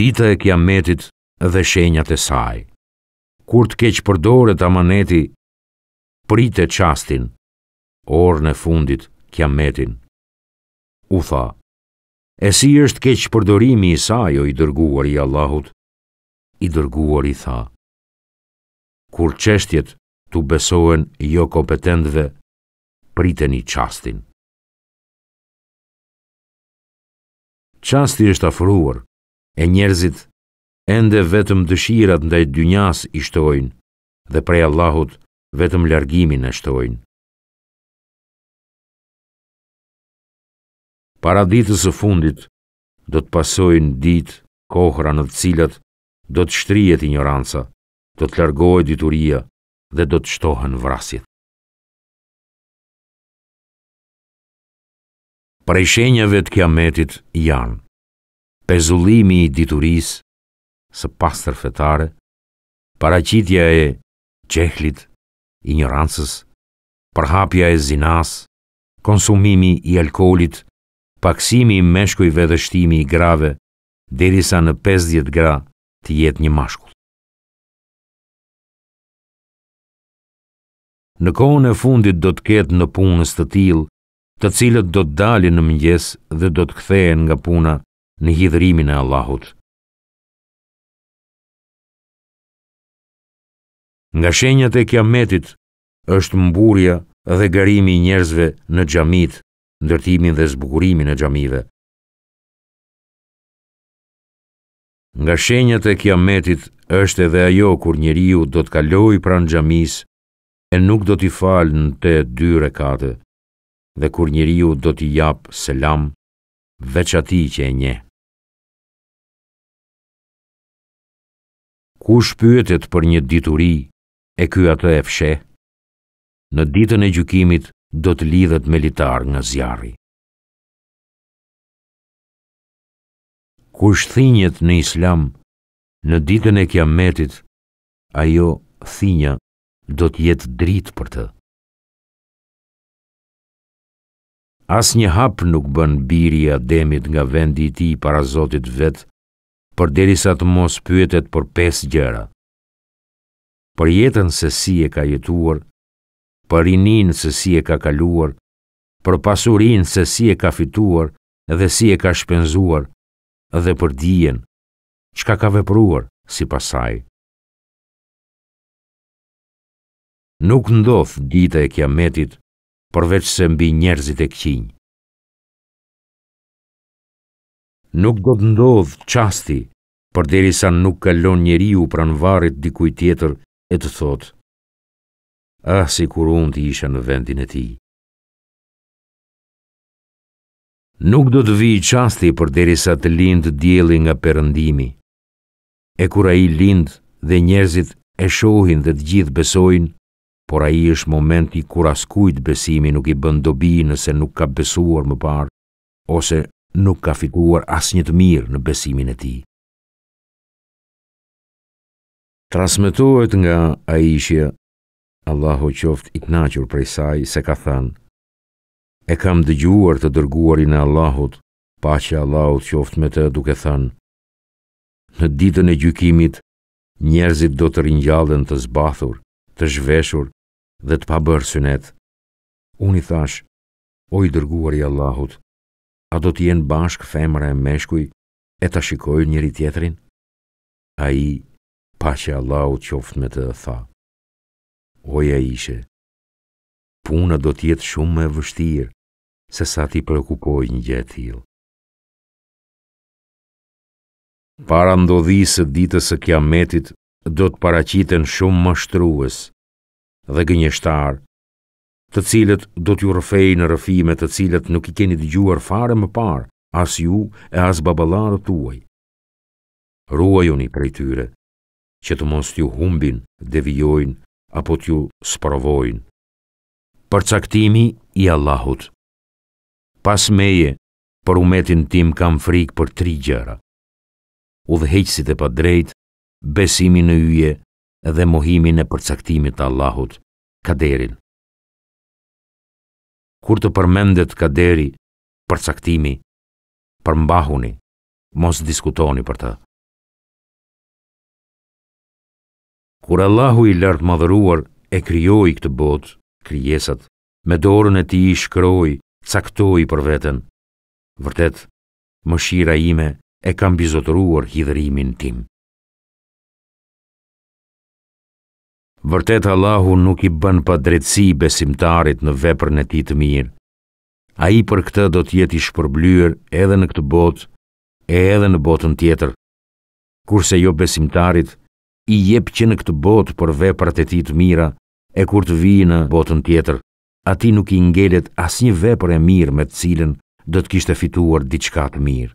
dita e kiametit dhe shenjat e saj. Kur të keqë përdore të amaneti, prite qastin, orë në fundit kiametin. U tha, e si është keqë përdorimi i saj o i dërguar i Allahut? I dërguar i tha, kur qeshtjet të besohen jo kompetentve, prite një qastin. Qasti është afruar, e njerëzit ende vetëm dëshirat ndaj dynjas i shtojnë dhe prej Allahut vetëm largimin e shtojnë. Para ditës së fundit do të pasojnë ditë kohra në të cilat do të shtrihet ignoranca, do të largohet dituria dhe do të shtohen vrasjet. Prej shenjave të kiametit janë pezullimi i dituris së pastër fetare, paracitja e qehlit, ignorancës, përhapja e zinas, konsumimi i alkolit, paksimi i meshkujve dhe shtimi i grave, derisa në 50 gra të jetë një mashkull. Në kohën e fundit do të ketë në punës të tilë, të cilët do të dalin në mëngjes dhe do të kthehen nga puna në hidhërimin e Allahut. Nga shenjat e kiametit është mburja dhe gërimi njerëzve në gjamit, ndërtimin dhe zbukurimin e gjamive. Nga shenjat e kiametit është edhe ajo kur njeriu do të kaloi pran gjamis e nuk do t'i falë në të dy rekate dhe kur njeriu do t'i japë selam veç ati që e njehë. ku shpyetet për një dituri e ky atë e fshe? Në ditën e gjukimit do të lidhet me litar nga zjarri. Ku shthinjet në islam, në ditën e kiametit, ajo thinja do të jetë dritë për të. As një hapë nuk bën biri i ademit nga vendi ti para zotit vetë për deri sa të mos pyetet për pes gjëra. Për jetën se si e ka jetuar, për rinin se si e ka kaluar, për pasurin se si e ka fituar dhe si e ka shpenzuar, dhe për dijen, qka ka vepruar si pasaj. Nuk ndodh dita e kiametit, përveç se mbi njerëzit e këqinjë. nuk do të ndodhë qasti, për deri sa nuk kalon njeri u pranë varit dikuj tjetër e të thot. Ah, si kur unë të isha në vendin e ti. Nuk do të vi qasti për deri sa të lindë djeli nga përëndimi, e kura i lindë dhe njerëzit e shohin dhe të gjithë besojnë, por a i është momenti kur askujt besimi nuk i bëndobi nëse nuk ka besuar më parë, ose nuk ka figuruar as një të mirë në besimin e ti. Transmetohet nga Aishja, Allahu qoft i knaqur prej saj se ka thënë: E kam dëgjuar të dërguarin e Allahut, paqja Allahut qoft me të, duke thënë: Në ditën e gjykimit, njerëzit do të ringjallen të zbathur, të zhveshur dhe të pabërë synet. Unë i thash, o i dërguar i Allahut, A do t'jen bashk femra e meshkuj e të shikoj njëri tjetrin? A i, pa që Allah u qoft me të dhe tha, oja ishe, puna do t'jetë shumë me vështirë, se sa ti preokupoj një gjetë t'ilë. Para ndodhi së ditës së kiametit, do të paracitën shumë më dhe gënjeshtar të cilët do t'ju rëfej në rëfime të cilët nuk i keni dëgjuar fare më parë, as ju e as babalarë tuaj. Ruajoni prej tyre, që të mos t'ju humbin, devijojnë, apo t'ju sprovojnë. Përcaktimi i Allahut Pas meje, për umetin tim kam frikë për tri gjëra. U heqësit e pa drejt, besimin në yje dhe mohimin e përcaktimit Allahut, kaderin kur të përmendet kaderi, përcaktimi, përmbahuni, mos diskutoni për të. Kur Allahu i lartë madhëruar e kryoj këtë botë, kryesat, me dorën e ti i shkroj, caktoj për veten, vërtet, më shira ime e kam bizotruar hidërimin tim. Vërtet Allahu nuk i bën pa drejtësi besimtarit në veprën e tij të mirë. Ai për këtë do të jetë i shpërblyer edhe në këtë botë e edhe në botën tjetër. Kurse jo besimtarit i jep që në këtë botë për veprat e tij të mira e kur të vijë në botën tjetër, ati nuk i ngelet asnjë vepër e mirë me të cilën do të kishte fituar diçka të mirë.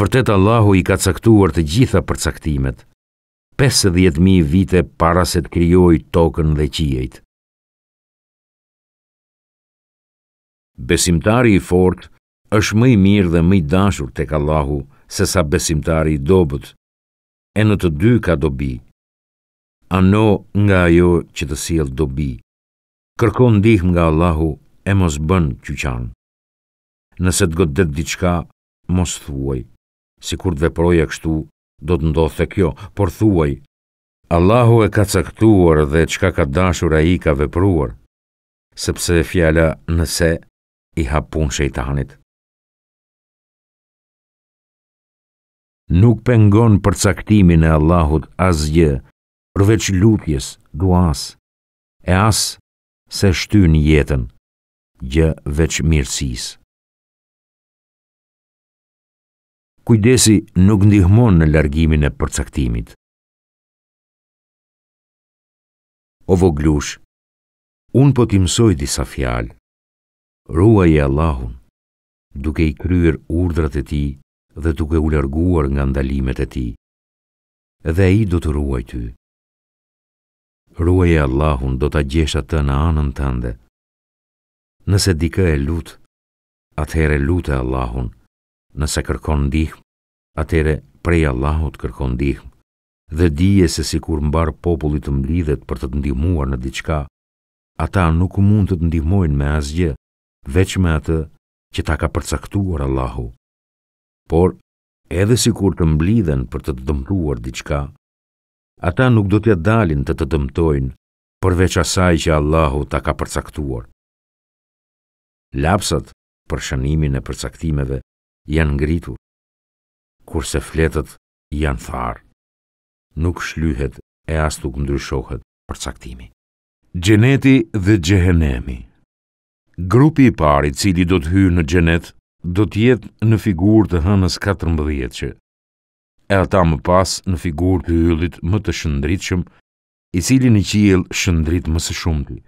Vërtet Allahu i ka caktuar të gjitha përcaktimet. caktimet, 50.000 vite para se të tokën dhe qijet. Besimtari i fort është mëj mirë dhe mëj dashur të kallahu se sa besimtari i dobut, e në të dy ka dobi. Ano nga ajo që të siel dobi, kërkon dihm nga Allahu e mos bën qyqan. Nëse të godet diçka, mos thuaj, si kur të veproja kështu do të ndodhë të kjo, por thuaj, Allahu e ka caktuar dhe qka ka dashur a i ka vepruar, sepse fjala nëse i hapun shejtanit. Nuk pengon për caktimin e Allahut asgjë, përveç lutjes, duas, e as se shtyn jetën, gjë veç mirësisë. kujdesi nuk ndihmon në largimin e përcaktimit. O voglush, unë po t'imsoj disa fjalë, ruaj e Allahun, duke i kryer urdrat e ti dhe duke u larguar nga ndalimet e ti, dhe i do të ruaj ty. Ruaj e Allahun do t'a gjesha të në anën tënde, nëse dikë e lutë, atëhere lutë e Allahun, nëse kërkon ndihmë, atere prej Allahut kërkon ndihmë, dhe dije se si kur mbar popullit të mblidhet për të të ndihmuar në diçka, ata nuk mund të të ndihmojnë me asgjë, veç me atë që ta ka përcaktuar Allahu. Por, edhe si kur të mblidhen për të të dëmtuar diçka, ata nuk do ja dalin të të dëmtojnë përveç asaj që Allahu ta ka përcaktuar. Lapsat për shënimin e përcaktimeve janë ngritur, kurse fletët janë tharë. Nuk shlyhet e as tuk ndryshohet për caktimi. Gjeneti dhe gjehenemi Grupi i pari cili do të hyrë në gjenet, do të jetë në figurë të hënës 14 që, e ata më pas në figurë të yllit më të shëndritshëm, i cili në qiell shëndrit më së shumti.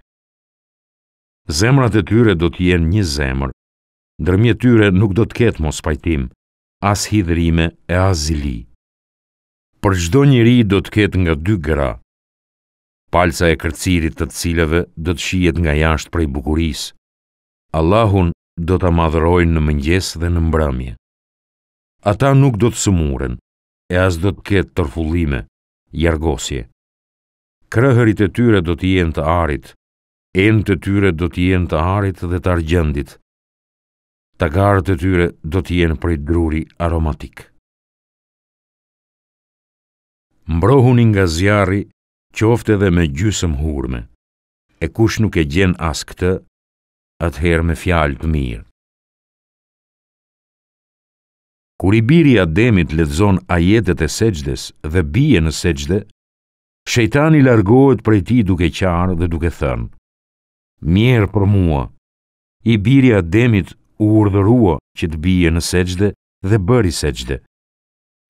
Zemrat e tyre do të jenë një zemër Ndërmje tyre nuk do të ketë mos pajtim, as hidhrime e as zili. Për çdo njeri do të ketë nga dy gra. Palca e kërcirit të cilëve do të shijet nga jashtë prej bukuris. Allahun do të madhërojnë në mëngjes dhe në mbramje. Ata nuk do të sëmuren, e as do të ketë tërfullime, jargosje. Krëhërit e tyre do të jenë të arit, e në të tyre do të jenë të arit dhe të argjëndit, tagarët e tyre do t'jenë për i druri aromatik. Mbrohuni nga zjarri, qofte dhe me gjysëm hurme, e kush nuk e gjen as këtë, atëherë me fjalë të mirë. Kur i biri Ademit lexon ajetet e sejdës dhe bie në sejdë, shejtani largohet prej tij duke qarë dhe duke thënë: "Mirë për mua, i biri Ademit u urdhërua që të bije në seqde dhe bëri seqde.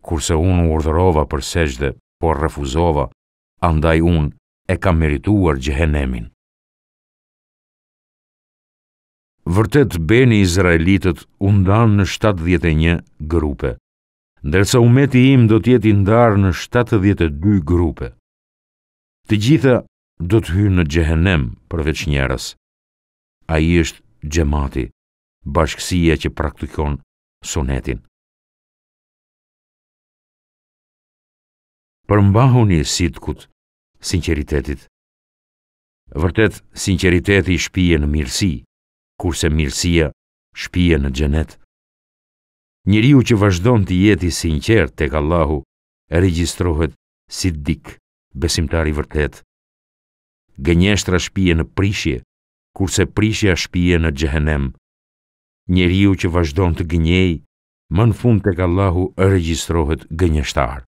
Kurse unë u urdhërova për seqde, por refuzova, andaj unë e ka merituar gjëhenemin. Vërtet, beni Izraelitët undan në 71 grupe, ndërsa umeti im do tjeti ndarë në 72 grupe. Të gjitha do të hynë në gjëhenem përveç njerës. A i është gjemati bashkësia që praktikon sonetin. Përmbahu i sitkut, sinceritetit. Vërtet, sinceriteti shpije në mirësi, kurse mirësia shpije në gjenet. Njëriu që vazhdon të jeti sinqert të kallahu, e registrohet si dik, besimtari vërtet. Gënjeshtra shpije në prishje, kurse prishja shpije në gjehenem njeriu që vazhdon të gënjej, më në fund të kallahu e regjistrohet gënjështar.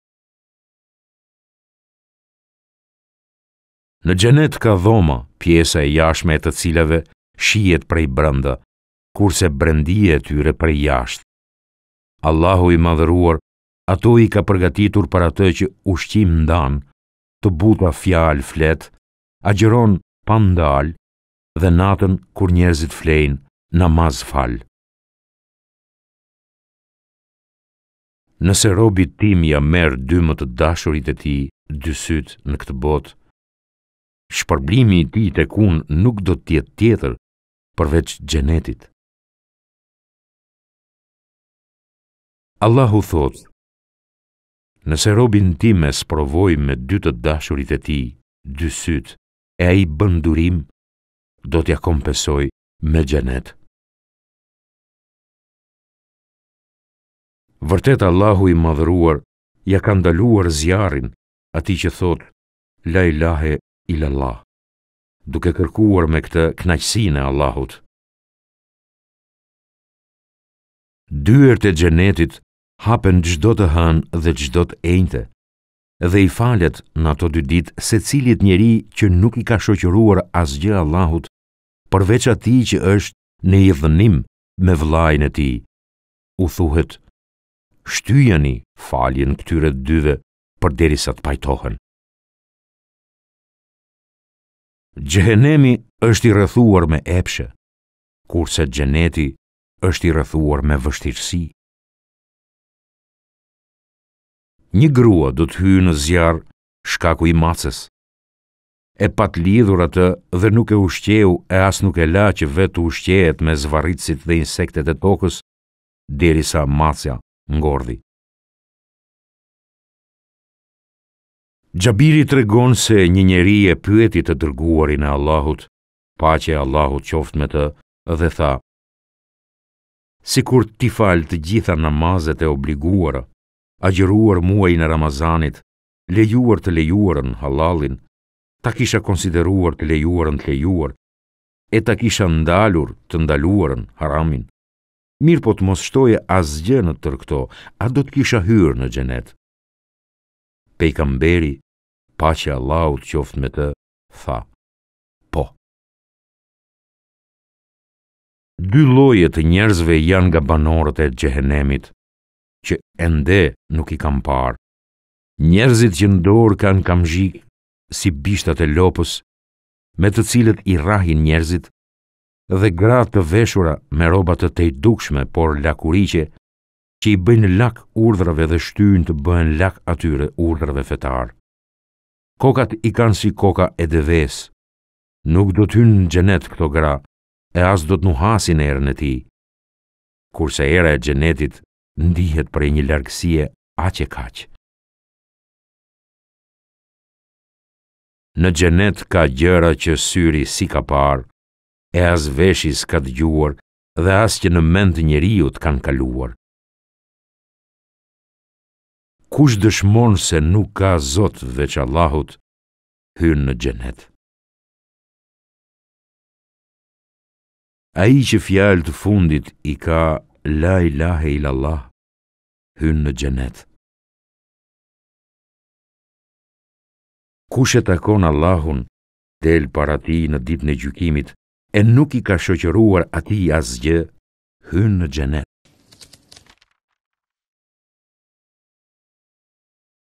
Në gjenet ka dhoma, pjesa e jashme e të cilave, shijet prej brënda, kurse brëndije e tyre prej jashtë. Allahu i madhëruar, ato i ka përgatitur për atë që ushqim ndan, të buta fjal flet, agjeron pandal dhe natën kur njerëzit flejnë, namaz falë. nëse robit tim ja merë dy më të dashurit e ti, dy sytë në këtë botë, shpërblimi i ti të kun nuk do tjetë tjetër përveç gjenetit. Allahu thotë, nëse robin ti me sprovoj me dy të dashurit e ti, dy sytë, e a i bëndurim, do t'ja kompesoj me gjenet. Vërtet Allahu i madhëruar ja ka ndaluar zjarin ati që thot, la ilahe ilallah, duke kërkuar me këtë kënaqësinë e Allahut. Dyert e gjenetit hapen gjdo të hanë dhe gjdo të enjte, dhe i falet në ato dy dit se cilit njeri që nuk i ka shoqëruar asgjë Allahut, përveç ati që është në i dhënim me vlajnë e ti, u thuhet, shtyjeni faljen këtyre dyve për deri sa të pajtohen. Gjehenemi është i rëthuar me epshe, kurse gjeneti është i rëthuar me vështirësi. Një grua do të hyjë në zjarë shkaku i macës, e pat lidhur atë dhe nuk e ushqeu e as nuk e la që vetë ushqehet me zvarritësit dhe insektet e tokës, deri sa macja ngordhi. Gjabiri të regon se një njeri e pyeti të dërguarin e Allahut, pa që Allahut qoft me të dhe tha, si kur ti falë të gjitha namazet e obliguara, a gjëruar muaj në Ramazanit, lejuar të lejuarën halalin, ta kisha konsideruar të lejuarën të lejuar, e ta kisha ndalur të ndaluarën haramin. Mirë po të mos shtoje as gjë në të tërkto, a do të kisha hyrë në gjenet. Pej kam beri, pa që Allah u të qoftë me të, tha, po. Dy loje të njerëzve janë nga banorët e gjehenemit, që ende nuk i kam parë. Njerëzit që ndorë kanë kam si bishtat e lopës, me të cilët i rahin njerëzit dhe gratë të veshura me robat të tejdukshme, por lakuriqe, që i bëjnë lak urdhrave dhe shtyjnë të bëjnë lak atyre urdhrave fetar. Kokat i kanë si koka e dheves. Nuk do të hynë në gjenet këto gra, e as do të nuhasin erën e ti. Kurse era e gjenetit ndihet për e një largësie aqe kaqë. Në gjenet ka gjëra që syri si ka parë, e as veshis ka të gjuar dhe as që në mend të njeriu kanë kaluar. Kush dëshmon se nuk ka zot veç Allahut, hyn në xhenet. Ai që fjalë të fundit i ka la ilahe illallah, hyn në xhenet. Kush e takon Allahun, del para ti në ditën e gjykimit, e nuk i ka shoqëruar ati asgjë, hynë në gjenet.